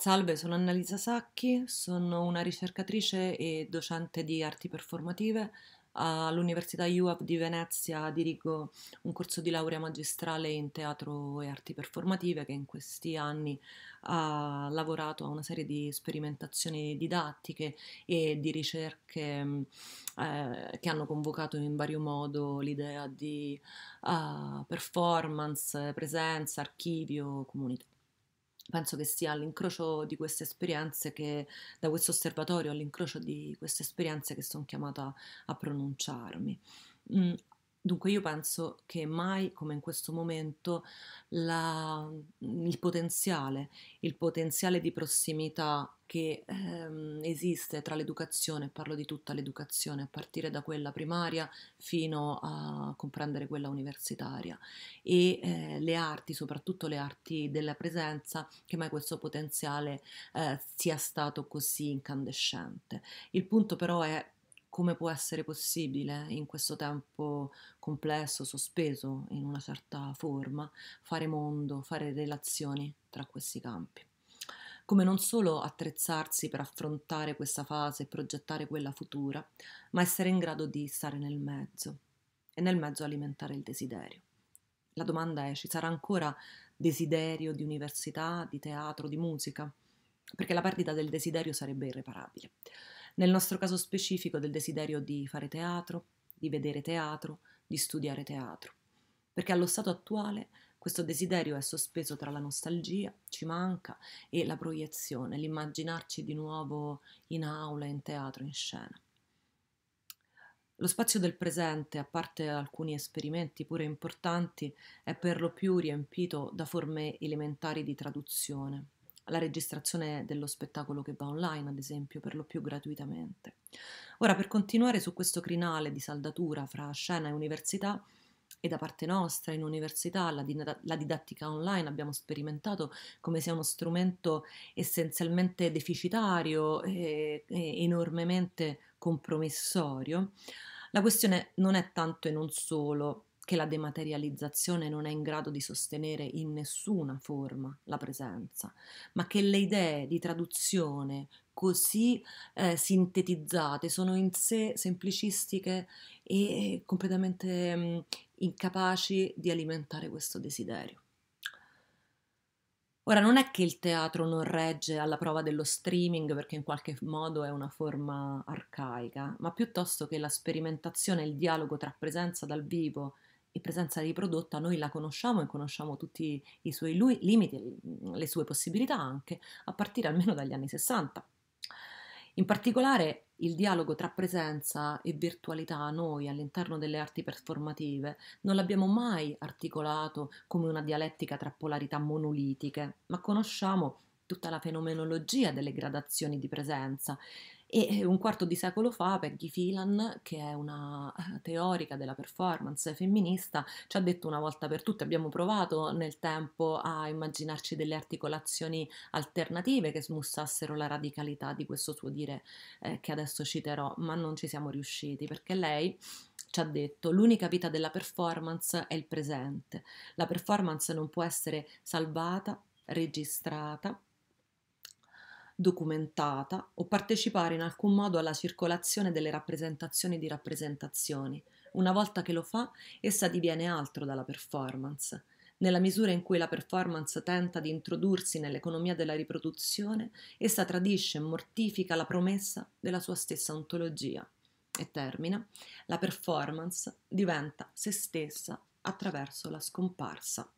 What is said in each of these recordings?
Salve, sono Annalisa Sacchi, sono una ricercatrice e docente di arti performative. All'Università UAV di Venezia dirigo un corso di laurea magistrale in teatro e arti performative che in questi anni ha lavorato a una serie di sperimentazioni didattiche e di ricerche mm, eh, che hanno convocato in vario modo l'idea di uh, performance, presenza, archivio, comunità penso che sia all'incrocio di queste esperienze che, da questo osservatorio all'incrocio di queste esperienze che sono chiamata a pronunciarmi. Mm, Dunque io penso che mai come in questo momento la, mm, il potenziale, il potenziale di prossimità che ehm, esiste tra l'educazione, parlo di tutta l'educazione, a partire da quella primaria fino a comprendere quella universitaria, e eh, le arti, soprattutto le arti della presenza, che mai questo potenziale eh, sia stato così incandescente. Il punto però è come può essere possibile in questo tempo complesso, sospeso in una certa forma, fare mondo, fare relazioni tra questi campi. Come non solo attrezzarsi per affrontare questa fase e progettare quella futura, ma essere in grado di stare nel mezzo e nel mezzo alimentare il desiderio. La domanda è, ci sarà ancora desiderio di università, di teatro, di musica? Perché la perdita del desiderio sarebbe irreparabile nel nostro caso specifico del desiderio di fare teatro, di vedere teatro, di studiare teatro. Perché allo stato attuale questo desiderio è sospeso tra la nostalgia, ci manca, e la proiezione, l'immaginarci di nuovo in aula, in teatro, in scena. Lo spazio del presente, a parte alcuni esperimenti pure importanti, è per lo più riempito da forme elementari di traduzione, alla registrazione dello spettacolo che va online, ad esempio, per lo più gratuitamente. Ora, per continuare su questo crinale di saldatura fra scena e università, e da parte nostra in università la, did- la, didattica online abbiamo sperimentato come sia uno strumento essenzialmente deficitario e, e enormemente compromissorio. La questione non è tanto e non solo che la dematerializzazione non è in grado di sostenere in nessuna forma la presenza, ma che le idee di traduzione così eh, sintetizzate sono in sé semplicistiche e completamente mh, mm, incapaci di alimentare questo desiderio. Ora non è che il teatro non regge alla prova dello streaming perché in qualche modo è una forma arcaica, ma piuttosto che la sperimentazione il dialogo tra presenza dal vivo e presenza riprodotta noi la conosciamo e conosciamo tutti i suoi lui, limiti, le sue possibilità anche, a partire almeno dagli anni 60. In particolare il dialogo tra presenza e virtualità noi all'interno delle arti performative non l'abbiamo mai articolato come una dialettica tra polarità monolitiche, ma conosciamo tutta la fenomenologia delle gradazioni di presenza e eh, un quarto di secolo fa Peggy Phelan, che è una eh, teorica della performance femminista, ci ha detto una volta per tutte, abbiamo provato nel tempo a immaginarci delle articolazioni alternative che smussassero la radicalità di questo suo dire eh, che adesso citerò, ma non ci siamo riusciti perché lei ci ha detto l'unica vita della performance è il presente. La performance non può essere salvata, registrata, documentata o partecipare in alcun modo alla circolazione delle rappresentazioni di rappresentazioni. Una volta che lo fa, essa diviene altro dalla performance. Nella misura in cui la performance tenta di introdursi nell'economia della riproduzione, essa tradisce e mortifica la promessa della sua stessa ontologia. E termina, la performance diventa se stessa attraverso la scomparsa.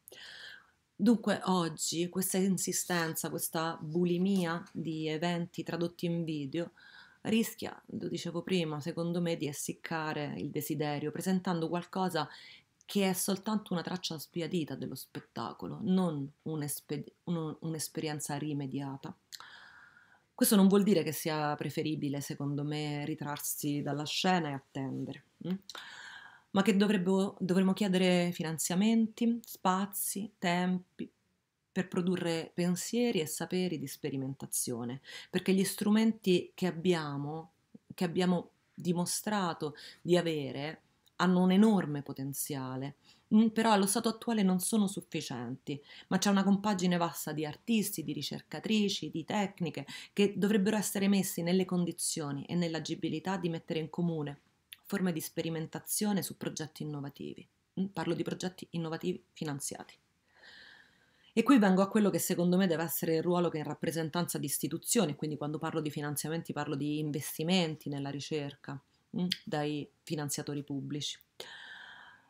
Dunque oggi questa insistenza, questa bulimia di eventi tradotti in video rischia, lo dicevo prima, secondo me di essiccare il desiderio, presentando qualcosa che è soltanto una traccia spiadita dello spettacolo, non un'esperienza rimediata. Questo non vuol dire che sia preferibile, secondo me, ritrarsi dalla scena e attendere. Mm? ma che dovremmo chiedere finanziamenti, spazi, tempi per produrre pensieri e saperi di sperimentazione, perché gli strumenti che abbiamo, che abbiamo dimostrato di avere, hanno un enorme potenziale, mm, però allo stato attuale non sono sufficienti, ma c'è una compagine vasta di artisti, di ricercatrici, di tecniche che dovrebbero essere messi nelle condizioni e nell'agibilità di mettere in comune forme di sperimentazione su progetti innovativi. Mm, parlo di progetti innovativi finanziati. E qui vengo a quello che secondo me deve essere il ruolo che in rappresentanza di istituzioni, quindi quando parlo di finanziamenti parlo di investimenti nella ricerca mm, dai finanziatori pubblici.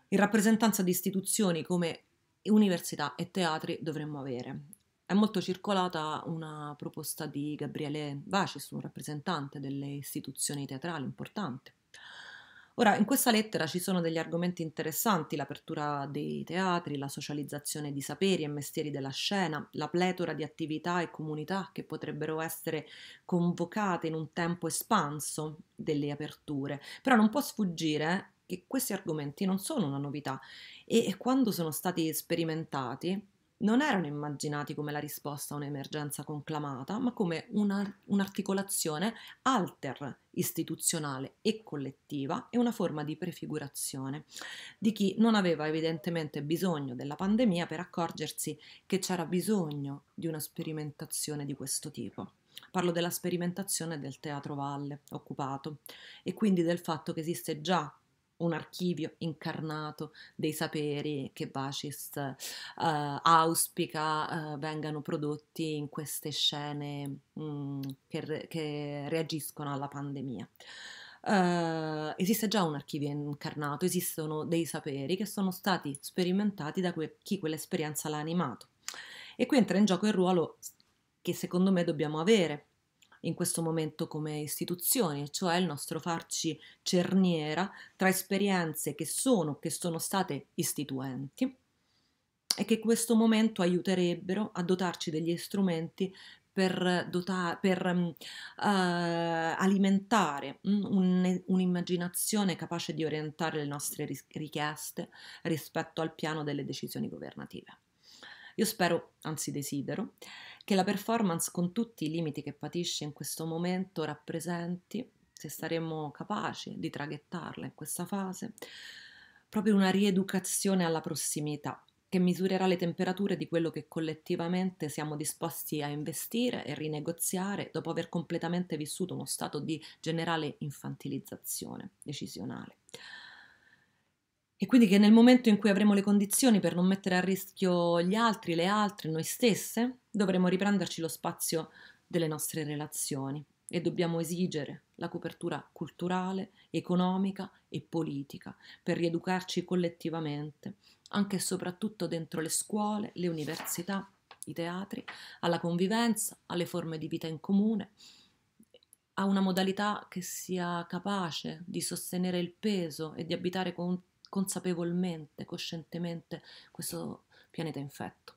In rappresentanza di istituzioni come università e teatri dovremmo avere. È molto circolata una proposta di Gabriele Vacis, un rappresentante delle istituzioni teatrali importante, Ora, in questa lettera ci sono degli argomenti interessanti, l'apertura dei teatri, la socializzazione di saperi e mestieri della scena, la pletora di attività e comunità che potrebbero essere convocate in un tempo espanso delle aperture, però non può sfuggire che questi argomenti non sono una novità e quando sono stati sperimentati non erano immaginati come la risposta a un'emergenza conclamata, ma come una, un'articolazione alter istituzionale e collettiva e una forma di prefigurazione di chi non aveva evidentemente bisogno della pandemia per accorgersi che c'era bisogno di una sperimentazione di questo tipo. Parlo della sperimentazione del teatro valle occupato e quindi del fatto che esiste già un archivio incarnato dei saperi che Bacis eh, auspica eh, vengano prodotti in queste scene mh, mm, che, re- che, reagiscono alla pandemia. Uh, esiste già un archivio incarnato, esistono dei saperi che sono stati sperimentati da que- chi quell'esperienza l'ha animato. E qui entra in gioco il ruolo che secondo me dobbiamo avere in questo momento come istituzioni, cioè il nostro farci cerniera tra esperienze che sono, che sono state istituenti e che in questo momento aiuterebbero a dotarci degli strumenti per, dotare, per uh, alimentare mm, un, un'immaginazione capace di orientare le nostre richieste rispetto al piano delle decisioni governative. Io spero, anzi desidero, che la performance con tutti i limiti che patisce in questo momento rappresenti, se saremo capaci di traghettarla in questa fase, proprio una rieducazione alla prossimità che misurerà le temperature di quello che collettivamente siamo disposti a investire e rinegoziare dopo aver completamente vissuto uno stato di generale infantilizzazione decisionale. E quindi che nel momento in cui avremo le condizioni per non mettere a rischio gli altri, le altre, noi stesse, dovremo riprenderci lo spazio delle nostre relazioni e dobbiamo esigere la copertura culturale, economica e politica per rieducarci collettivamente, anche e soprattutto dentro le scuole, le università, i teatri, alla convivenza, alle forme di vita in comune, a una modalità che sia capace di sostenere il peso e di abitare con consapevolmente, coscientemente questo pianeta infetto.